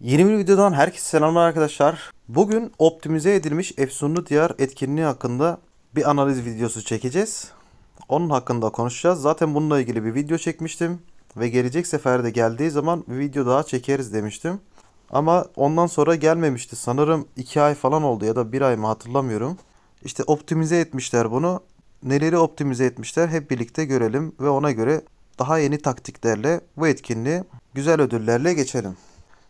Yeni bir videodan herkese selamlar arkadaşlar. Bugün optimize edilmiş Efsunlu Diyar etkinliği hakkında bir analiz videosu çekeceğiz. Onun hakkında konuşacağız. Zaten bununla ilgili bir video çekmiştim. Ve gelecek seferde geldiği zaman bir video daha çekeriz demiştim. Ama ondan sonra gelmemişti. Sanırım 2 ay falan oldu ya da 1 ay mı hatırlamıyorum. İşte optimize etmişler bunu. Neleri optimize etmişler hep birlikte görelim ve ona göre daha yeni taktiklerle bu etkinliği güzel ödüllerle geçelim.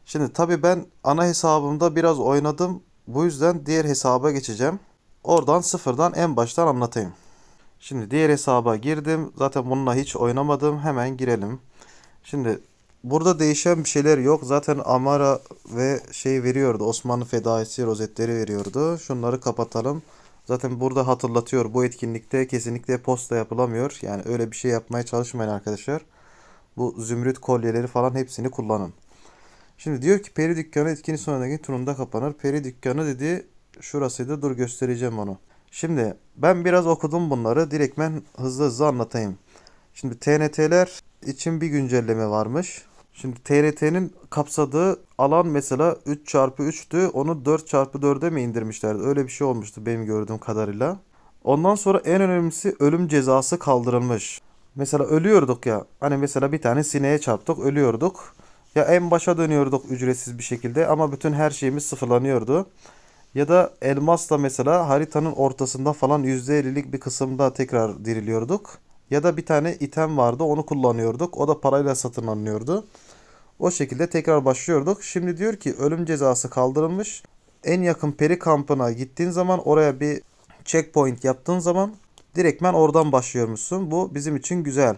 Şimdi tabii ben ana hesabımda biraz oynadım. Bu yüzden diğer hesaba geçeceğim. Oradan sıfırdan en baştan anlatayım. Şimdi diğer hesaba girdim. Zaten bununla hiç oynamadım. Hemen girelim. Şimdi burada değişen bir şeyler yok. Zaten Amara ve şey veriyordu. Osmanlı fedaisi rozetleri veriyordu. Şunları kapatalım. Zaten burada hatırlatıyor. Bu etkinlikte kesinlikle posta yapılamıyor. Yani öyle bir şey yapmaya çalışmayın arkadaşlar. Bu zümrüt kolyeleri falan hepsini kullanın. Şimdi diyor ki peri dükkanı etkinlik sonraki turunda kapanır. Peri dükkanı dedi şurasıydı dur göstereceğim onu. Şimdi ben biraz okudum bunları direktmen hızlı hızlı anlatayım. Şimdi TNT'ler için bir güncelleme varmış. Şimdi TRT'nin kapsadığı alan mesela 3 çarpı 3'tü. Onu 4 çarpı 4'e mi indirmişlerdi? Öyle bir şey olmuştu benim gördüğüm kadarıyla. Ondan sonra en önemlisi ölüm cezası kaldırılmış. Mesela ölüyorduk ya. Hani mesela bir tane sineğe çarptık ölüyorduk. Ya en başa dönüyorduk ücretsiz bir şekilde ama bütün her şeyimiz sıfırlanıyordu. Ya da elmasla mesela haritanın ortasında falan %50'lik bir kısımda tekrar diriliyorduk. Ya da bir tane item vardı onu kullanıyorduk. O da parayla satın alınıyordu. O şekilde tekrar başlıyorduk. Şimdi diyor ki ölüm cezası kaldırılmış. En yakın peri kampına gittiğin zaman oraya bir checkpoint yaptığın zaman direktmen oradan başlıyormuşsun. Bu bizim için güzel.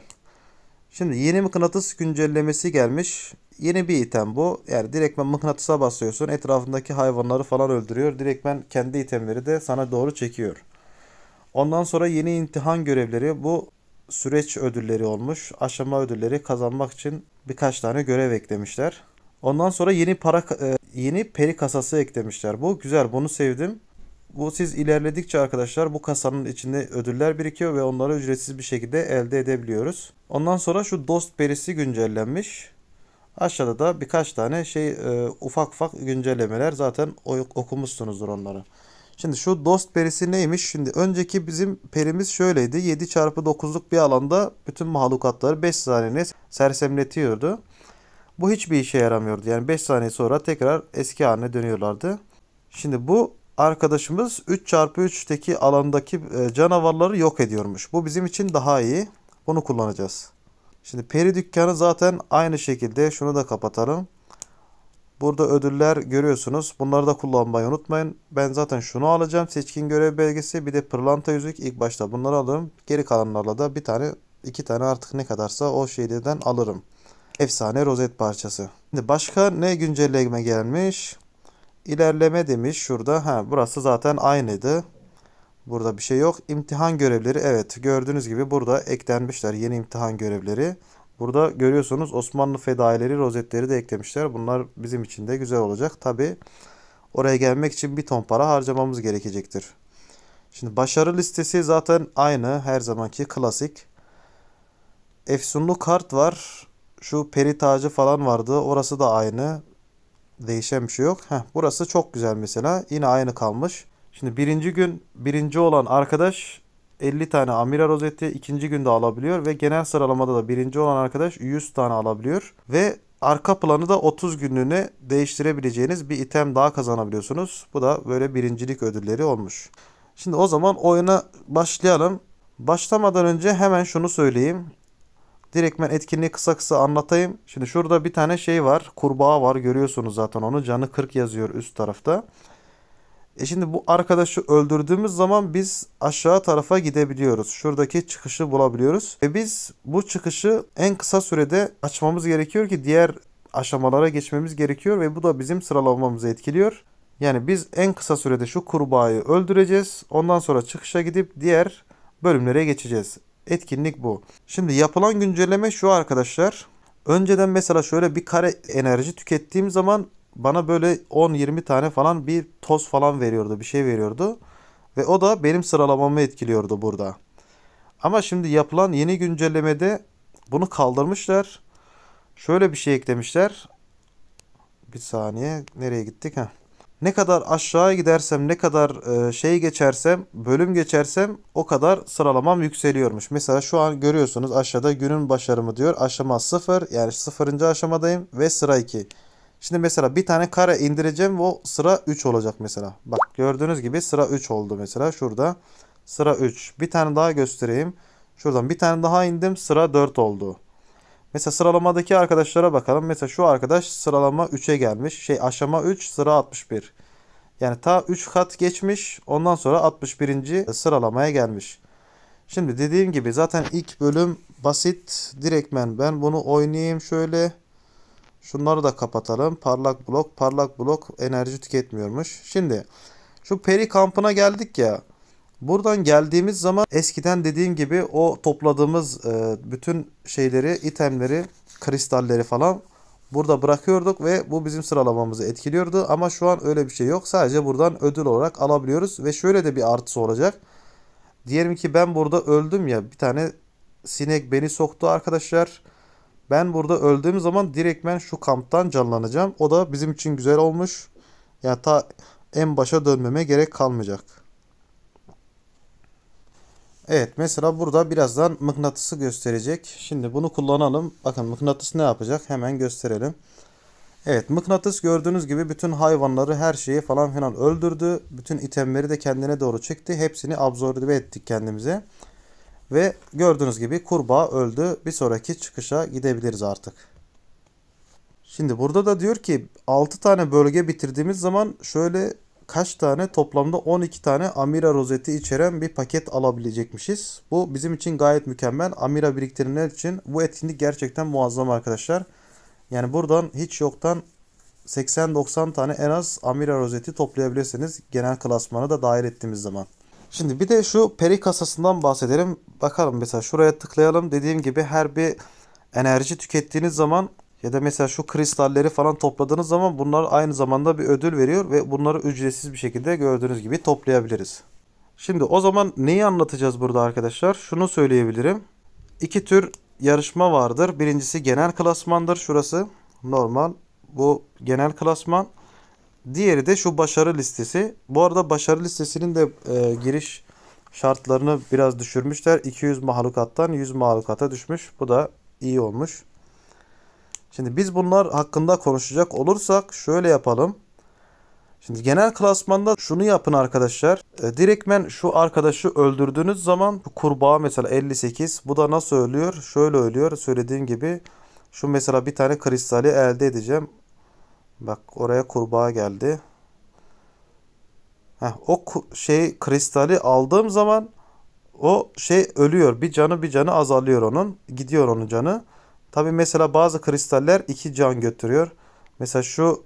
Şimdi yeni mıknatıs güncellemesi gelmiş. Yeni bir item bu. Yani direktmen mıknatısa basıyorsun. Etrafındaki hayvanları falan öldürüyor. Direktmen kendi itemleri de sana doğru çekiyor. Ondan sonra yeni imtihan görevleri bu süreç ödülleri olmuş. Aşama ödülleri kazanmak için birkaç tane görev eklemişler. Ondan sonra yeni para e, yeni peri kasası eklemişler. Bu güzel. Bunu sevdim. Bu siz ilerledikçe arkadaşlar bu kasanın içinde ödüller birikiyor ve onları ücretsiz bir şekilde elde edebiliyoruz. Ondan sonra şu dost perisi güncellenmiş. Aşağıda da birkaç tane şey e, ufak ufak güncellemeler zaten okumuşsunuzdur onları. Şimdi şu dost perisi neymiş? Şimdi önceki bizim perimiz şöyleydi. 7 çarpı 9'luk bir alanda bütün mahlukatları 5 saniyene sersemletiyordu. Bu hiçbir işe yaramıyordu. Yani 5 saniye sonra tekrar eski haline dönüyorlardı. Şimdi bu arkadaşımız 3 çarpı 3'teki alandaki e, canavarları yok ediyormuş. Bu bizim için daha iyi. Bunu kullanacağız. Şimdi peri dükkanı zaten aynı şekilde. Şunu da kapatalım. Burada ödüller görüyorsunuz. Bunları da kullanmayı unutmayın. Ben zaten şunu alacağım. Seçkin görev belgesi. Bir de pırlanta yüzük. İlk başta bunları alırım. Geri kalanlarla da bir tane iki tane artık ne kadarsa o şeyden alırım. Efsane rozet parçası. Şimdi başka ne güncelleme gelmiş? İlerleme demiş şurada. Ha, burası zaten aynıydı. Burada bir şey yok. İmtihan görevleri evet gördüğünüz gibi burada eklenmişler yeni imtihan görevleri. Burada görüyorsunuz Osmanlı fedaileri rozetleri de eklemişler. Bunlar bizim için de güzel olacak. Tabi oraya gelmek için bir ton para harcamamız gerekecektir. Şimdi başarı listesi zaten aynı her zamanki klasik. Efsunlu kart var. Şu peri tacı falan vardı. Orası da aynı. Değişen bir şey yok. Heh, burası çok güzel mesela. Yine aynı kalmış. Şimdi birinci gün birinci olan arkadaş 50 tane Amira rozeti ikinci günde alabiliyor ve genel sıralamada da birinci olan arkadaş 100 tane alabiliyor ve arka planı da 30 günlüğüne değiştirebileceğiniz bir item daha kazanabiliyorsunuz. Bu da böyle birincilik ödülleri olmuş. Şimdi o zaman oyuna başlayalım. Başlamadan önce hemen şunu söyleyeyim. Direkt ben etkinliği kısa kısa anlatayım. Şimdi şurada bir tane şey var. Kurbağa var. Görüyorsunuz zaten onu. Canı 40 yazıyor üst tarafta. E şimdi bu arkadaşı öldürdüğümüz zaman biz aşağı tarafa gidebiliyoruz. Şuradaki çıkışı bulabiliyoruz. Ve biz bu çıkışı en kısa sürede açmamız gerekiyor ki diğer aşamalara geçmemiz gerekiyor ve bu da bizim sıralamamızı etkiliyor. Yani biz en kısa sürede şu kurbağayı öldüreceğiz. Ondan sonra çıkışa gidip diğer bölümlere geçeceğiz etkinlik bu. Şimdi yapılan güncelleme şu arkadaşlar. Önceden mesela şöyle bir kare enerji tükettiğim zaman bana böyle 10-20 tane falan bir toz falan veriyordu. Bir şey veriyordu. Ve o da benim sıralamamı etkiliyordu burada. Ama şimdi yapılan yeni güncellemede bunu kaldırmışlar. Şöyle bir şey eklemişler. Bir saniye. Nereye gittik? ha? Ne kadar aşağıya gidersem, ne kadar e, şey geçersem, bölüm geçersem o kadar sıralamam yükseliyormuş. Mesela şu an görüyorsunuz aşağıda günün başarımı diyor. Aşama 0 yani 0. aşamadayım ve sıra 2. Şimdi mesela bir tane kare indireceğim o sıra 3 olacak mesela. Bak gördüğünüz gibi sıra 3 oldu mesela şurada. Sıra 3. Bir tane daha göstereyim. Şuradan bir tane daha indim sıra 4 oldu. Mesela sıralamadaki arkadaşlara bakalım. Mesela şu arkadaş sıralama 3'e gelmiş. Şey aşama 3 sıra 61. Yani ta 3 kat geçmiş. Ondan sonra 61. sıralamaya gelmiş. Şimdi dediğim gibi zaten ilk bölüm basit. Direktmen ben bunu oynayayım şöyle. Şunları da kapatalım. Parlak blok, parlak blok enerji tüketmiyormuş. Şimdi şu peri kampına geldik ya. Buradan geldiğimiz zaman eskiden dediğim gibi o topladığımız e, bütün şeyleri, itemleri, kristalleri falan burada bırakıyorduk ve bu bizim sıralamamızı etkiliyordu. Ama şu an öyle bir şey yok. Sadece buradan ödül olarak alabiliyoruz ve şöyle de bir artısı olacak. Diyelim ki ben burada öldüm ya bir tane sinek beni soktu arkadaşlar. Ben burada öldüğüm zaman direktmen şu kamptan canlanacağım. O da bizim için güzel olmuş. Yani ta en başa dönmeme gerek kalmayacak. Evet mesela burada birazdan mıknatısı gösterecek. Şimdi bunu kullanalım. Bakın mıknatıs ne yapacak hemen gösterelim. Evet mıknatıs gördüğünüz gibi bütün hayvanları her şeyi falan filan öldürdü. Bütün itemleri de kendine doğru çekti. Hepsini absorbe ettik kendimize. Ve gördüğünüz gibi kurbağa öldü. Bir sonraki çıkışa gidebiliriz artık. Şimdi burada da diyor ki 6 tane bölge bitirdiğimiz zaman şöyle kaç tane toplamda 12 tane Amira rozeti içeren bir paket alabilecekmişiz. Bu bizim için gayet mükemmel. Amira biriktirenler için bu etkinlik gerçekten muazzam arkadaşlar. Yani buradan hiç yoktan 80-90 tane en az Amira rozeti toplayabilirsiniz. Genel klasmanı da dahil ettiğimiz zaman. Şimdi bir de şu peri kasasından bahsedelim. Bakalım mesela şuraya tıklayalım. Dediğim gibi her bir enerji tükettiğiniz zaman ya da mesela şu kristalleri falan topladığınız zaman bunlar aynı zamanda bir ödül veriyor ve bunları ücretsiz bir şekilde gördüğünüz gibi toplayabiliriz. Şimdi o zaman neyi anlatacağız burada arkadaşlar? Şunu söyleyebilirim. İki tür yarışma vardır. Birincisi genel klasmandır şurası. Normal bu genel klasman. Diğeri de şu başarı listesi. Bu arada başarı listesinin de e, giriş şartlarını biraz düşürmüşler. 200 mahlukattan 100 mahlukata düşmüş. Bu da iyi olmuş. Şimdi biz bunlar hakkında konuşacak olursak şöyle yapalım. Şimdi genel klasmanda şunu yapın arkadaşlar. E, direktmen şu arkadaşı öldürdüğünüz zaman bu kurbağa mesela 58. Bu da nasıl ölüyor? Şöyle ölüyor. Söylediğim gibi şu mesela bir tane kristali elde edeceğim. Bak oraya kurbağa geldi. Heh, o şey kristali aldığım zaman o şey ölüyor. Bir canı bir canı azalıyor onun. Gidiyor onun canı. Tabi mesela bazı kristaller iki can götürüyor. Mesela şu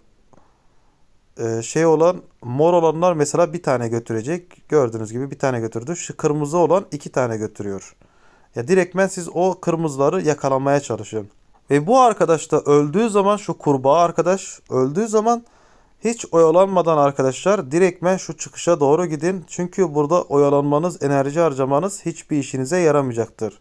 e, şey olan mor olanlar mesela bir tane götürecek. Gördüğünüz gibi bir tane götürdü. Şu kırmızı olan iki tane götürüyor. Ya direktmen siz o kırmızıları yakalamaya çalışın. Ve bu arkadaş da öldüğü zaman şu kurbağa arkadaş öldüğü zaman hiç oyalanmadan arkadaşlar direktmen şu çıkışa doğru gidin. Çünkü burada oyalanmanız, enerji harcamanız hiçbir işinize yaramayacaktır.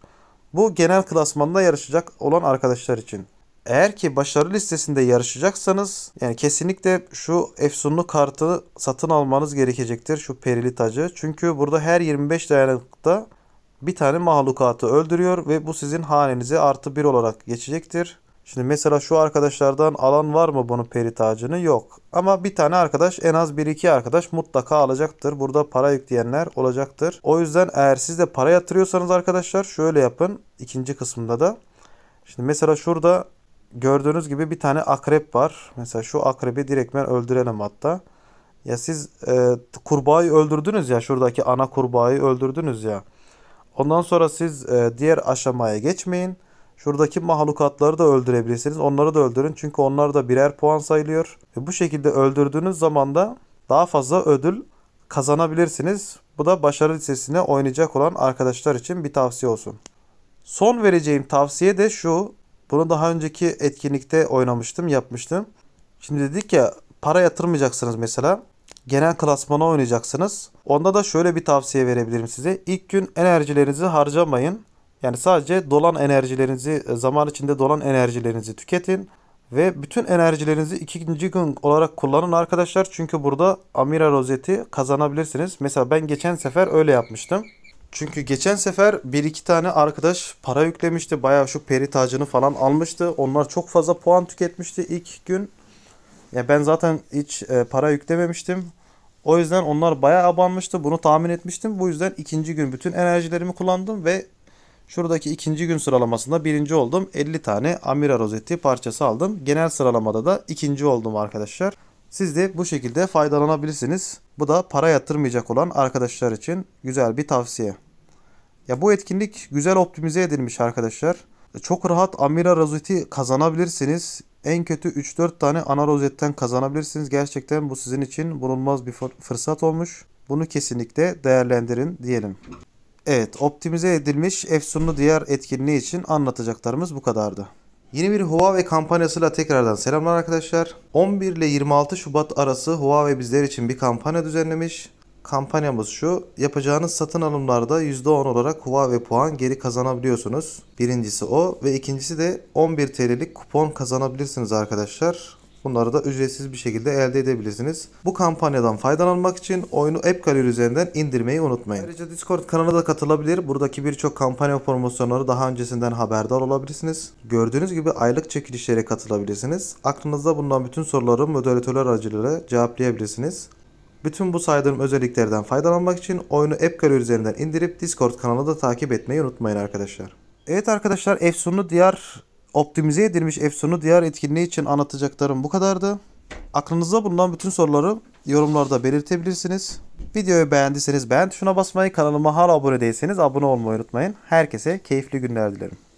Bu genel klasmanda yarışacak olan arkadaşlar için. Eğer ki başarı listesinde yarışacaksanız yani kesinlikle şu efsunlu kartı satın almanız gerekecektir şu perili tacı. Çünkü burada her 25 dayanıklıkta bir tane mahlukatı öldürüyor ve bu sizin hanenize artı bir olarak geçecektir. Şimdi mesela şu arkadaşlardan alan var mı bunu peri tacını? Yok. Ama bir tane arkadaş en az 1-2 arkadaş mutlaka alacaktır. Burada para yükleyenler olacaktır. O yüzden eğer siz de para yatırıyorsanız arkadaşlar şöyle yapın. ikinci kısımda da. Şimdi mesela şurada gördüğünüz gibi bir tane akrep var. Mesela şu akrebi direktmen öldürelim hatta. Ya siz e, kurbağayı öldürdünüz ya şuradaki ana kurbağayı öldürdünüz ya. Ondan sonra siz e, diğer aşamaya geçmeyin. Şuradaki mahlukatları da öldürebilirsiniz. Onları da öldürün. Çünkü onlar da birer puan sayılıyor. Ve bu şekilde öldürdüğünüz zaman da daha fazla ödül kazanabilirsiniz. Bu da başarı listesine oynayacak olan arkadaşlar için bir tavsiye olsun. Son vereceğim tavsiye de şu. Bunu daha önceki etkinlikte oynamıştım, yapmıştım. Şimdi dedik ya para yatırmayacaksınız mesela. Genel klasmana oynayacaksınız. Onda da şöyle bir tavsiye verebilirim size. İlk gün enerjilerinizi harcamayın. Yani sadece dolan enerjilerinizi, e, zaman içinde dolan enerjilerinizi tüketin ve bütün enerjilerinizi ikinci gün olarak kullanın arkadaşlar. Çünkü burada Amira rozeti kazanabilirsiniz. Mesela ben geçen sefer öyle yapmıştım. Çünkü geçen sefer bir iki tane arkadaş para yüklemişti. Bayağı şu peri tacını falan almıştı. Onlar çok fazla puan tüketmişti ilk gün. Ya ben zaten hiç e, para yüklememiştim. O yüzden onlar bayağı abanmıştı. Bunu tahmin etmiştim. Bu yüzden ikinci gün bütün enerjilerimi kullandım ve Şuradaki ikinci gün sıralamasında birinci oldum. 50 tane Amira rozeti parçası aldım. Genel sıralamada da ikinci oldum arkadaşlar. Siz de bu şekilde faydalanabilirsiniz. Bu da para yatırmayacak olan arkadaşlar için güzel bir tavsiye. Ya bu etkinlik güzel optimize edilmiş arkadaşlar. Çok rahat Amira rozeti kazanabilirsiniz. En kötü 3-4 tane ana rozetten kazanabilirsiniz. Gerçekten bu sizin için bulunmaz bir fırsat olmuş. Bunu kesinlikle değerlendirin diyelim. Evet, optimize edilmiş Efsun'lu diğer etkinliği için anlatacaklarımız bu kadardı. Yeni bir Huawei kampanyasıyla tekrardan selamlar arkadaşlar. 11 ile 26 Şubat arası Huawei bizler için bir kampanya düzenlemiş. Kampanyamız şu, yapacağınız satın alımlarda %10 olarak Huawei puan geri kazanabiliyorsunuz. Birincisi o ve ikincisi de 11 TL'lik kupon kazanabilirsiniz arkadaşlar. Bunları da ücretsiz bir şekilde elde edebilirsiniz. Bu kampanyadan faydalanmak için oyunu AppGallery üzerinden indirmeyi unutmayın. Ayrıca Discord kanalına da katılabilir. Buradaki birçok kampanya promosyonları daha öncesinden haberdar olabilirsiniz. Gördüğünüz gibi aylık çekilişlere katılabilirsiniz. Aklınızda bulunan bütün soruları moderatörler aracılığıyla cevaplayabilirsiniz. Bütün bu saydığım özelliklerden faydalanmak için oyunu AppGallery üzerinden indirip Discord kanalını da takip etmeyi unutmayın arkadaşlar. Evet arkadaşlar Efsunlu Diyar optimize edilmiş Epson'u diğer etkinliği için anlatacaklarım bu kadardı. Aklınızda bulunan bütün soruları yorumlarda belirtebilirsiniz. Videoyu beğendiyseniz beğen tuşuna basmayı, kanalıma hala abone değilseniz abone olmayı unutmayın. Herkese keyifli günler dilerim.